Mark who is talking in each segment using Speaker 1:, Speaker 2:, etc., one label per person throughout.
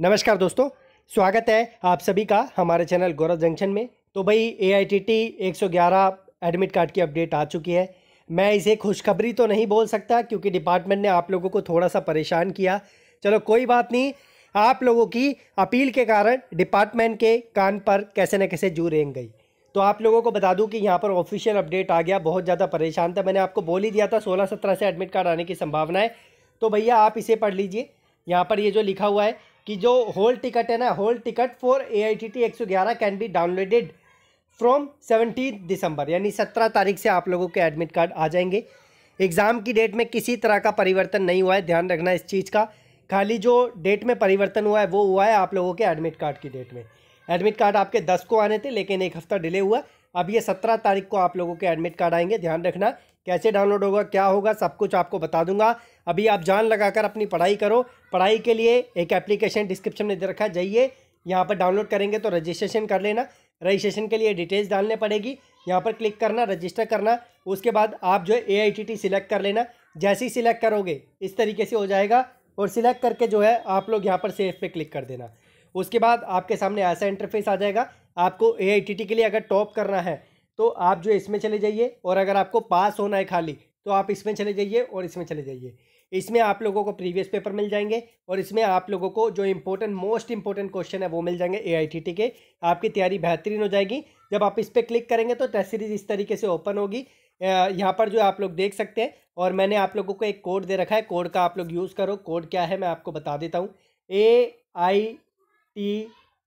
Speaker 1: नमस्कार दोस्तों स्वागत है आप सभी का हमारे चैनल गौरव जंक्शन में तो भाई ए आई टी टी एक सौ ग्यारह एडमिट कार्ड की अपडेट आ चुकी है मैं इसे खुशखबरी तो नहीं बोल सकता क्योंकि डिपार्टमेंट ने आप लोगों को थोड़ा सा परेशान किया चलो कोई बात नहीं आप लोगों की अपील के कारण डिपार्टमेंट के कान पर कैसे न कैसे जू रेंग गई तो आप लोगों को बता दूं कि यहाँ पर ऑफिशियल अपडेट आ गया बहुत ज़्यादा परेशान था मैंने आपको बोल ही दिया था सोलह सत्रह से एडमिट कार्ड आने की संभावना है तो भैया आप इसे पढ़ लीजिए यहाँ पर ये जो लिखा हुआ है कि जो होल टिकट है ना whole ticket for A I T T एक सौ ग्यारह can be downloaded from seventeen December यानी सत्रह तारीख से आप लोगों के एडमिट कार्ड आ जाएंगे एग्ज़ाम की डेट में किसी तरह का परिवर्तन नहीं हुआ है ध्यान रखना इस चीज़ का खाली जो डेट में परिवर्तन हुआ है वो हुआ है आप लोगों के एडमिट कार्ड की डेट में एडमिट कार्ड आपके दस को आने थे लेकिन एक हफ़्ता डिले हुआ अब ये सत्रह तारीख को आप लोगों के एडमिट कार्ड आएंगे ध्यान रखना कैसे डाउनलोड होगा क्या होगा सब कुछ आपको बता दूंगा अभी आप जान लगाकर अपनी पढ़ाई करो पढ़ाई के लिए एक एप्लीकेशन डिस्क्रिप्शन में दे रखा जाइए यहाँ पर डाउनलोड करेंगे तो रजिस्ट्रेशन कर लेना रजिस्ट्रेशन के लिए डिटेल्स डालने पड़ेगी यहाँ पर क्लिक करना रजिस्टर करना उसके बाद आप जो है A I T T select कर लेना जैसे ही सिलेक्ट करोगे इस तरीके से हो जाएगा और सिलेक्ट करके जो है आप लोग यहाँ पर सेफ पे क्लिक कर देना उसके बाद आपके सामने ऐसा इंटरफेस आ जाएगा आपको ए आई टी टी के लिए अगर टॉप करना है तो आप जो इसमें चले जाइए और अगर आपको पास होना है खाली तो आप इसमें चले जाइए और इसमें चले जाइए इसमें आप लोगों को प्रीवियस पेपर मिल जाएंगे और इसमें आप लोगों को जो इम्पोर्टेंट मोस्ट इंपॉर्टेंट क्वेश्चन है वो मिल जाएंगे ए के आपकी तैयारी बेहतरीन हो जाएगी जब आप इस पर क्लिक करेंगे तो टेस्ट सीरीज इस तरीके से ओपन होगी यहाँ पर जो आप लोग देख सकते हैं और मैंने आप लोगों को एक कोड दे रखा है कोड का आप लोग यूज़ करो कोड क्या है मैं आपको बता देता हूँ A I T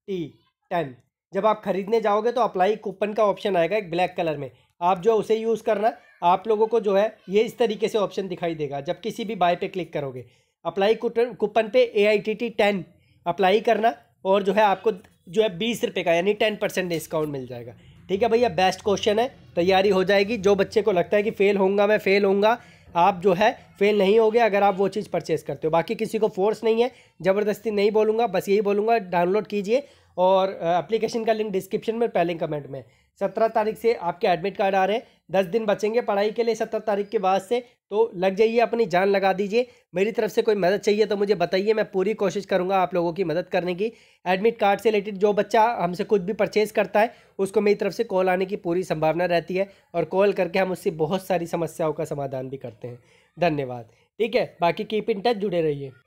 Speaker 1: T ten जब आप खरीदने जाओगे तो अप्लाई कूपन का ऑप्शन आएगा एक ब्लैक कलर में आप जो उसे यूज़ करना आप लोगों को जो है ये इस तरीके से ऑप्शन दिखाई देगा जब किसी भी बाय पे क्लिक करोगे अप्लाई कूपन पे A I T T ten apply करना और जो है आपको जो है बीस रुपये का यानी टेन परसेंट डिस्काउंट मिल जाएगा ठीक है भैया बेस्ट क्वेश्चन है तैयारी हो जाएगी जो बच्चे को लगता है कि फ़ेल होंगे मैं फ़ेल होंगे आप जो है फेल नहीं गए अगर आप वो चीज़ परचेस करते हो बाकी किसी को फोर्स नहीं है ज़बरदस्ती नहीं बोलूँगा बस यही बोलूँगा डाउनलोड कीजिए और एप्लीकेशन का लिंक डिस्क्रिप्शन में पहले कमेंट में सत्रह तारीख से आपके एडमिट कार्ड आ रहे हैं दस दिन बचेंगे पढ़ाई के लिए सत्रह तारीख के बाद से तो लग जाइए अपनी जान लगा दीजिए मेरी तरफ से कोई मदद चाहिए तो मुझे बताइए मैं पूरी कोशिश करूँगा आप लोगों की मदद करने की एडमिट कार्ड से रिलेटेड जो बच्चा हमसे कुछ भी परचेज़ करता है उसको मेरी तरफ से कॉल आने की पूरी संभावना रहती है और कॉल करके हम उससे बहुत सारी समस्याओं का समाधान भी करते हैं धन्यवाद ठीक है बाकी कीप इन टच जुड़े रहिए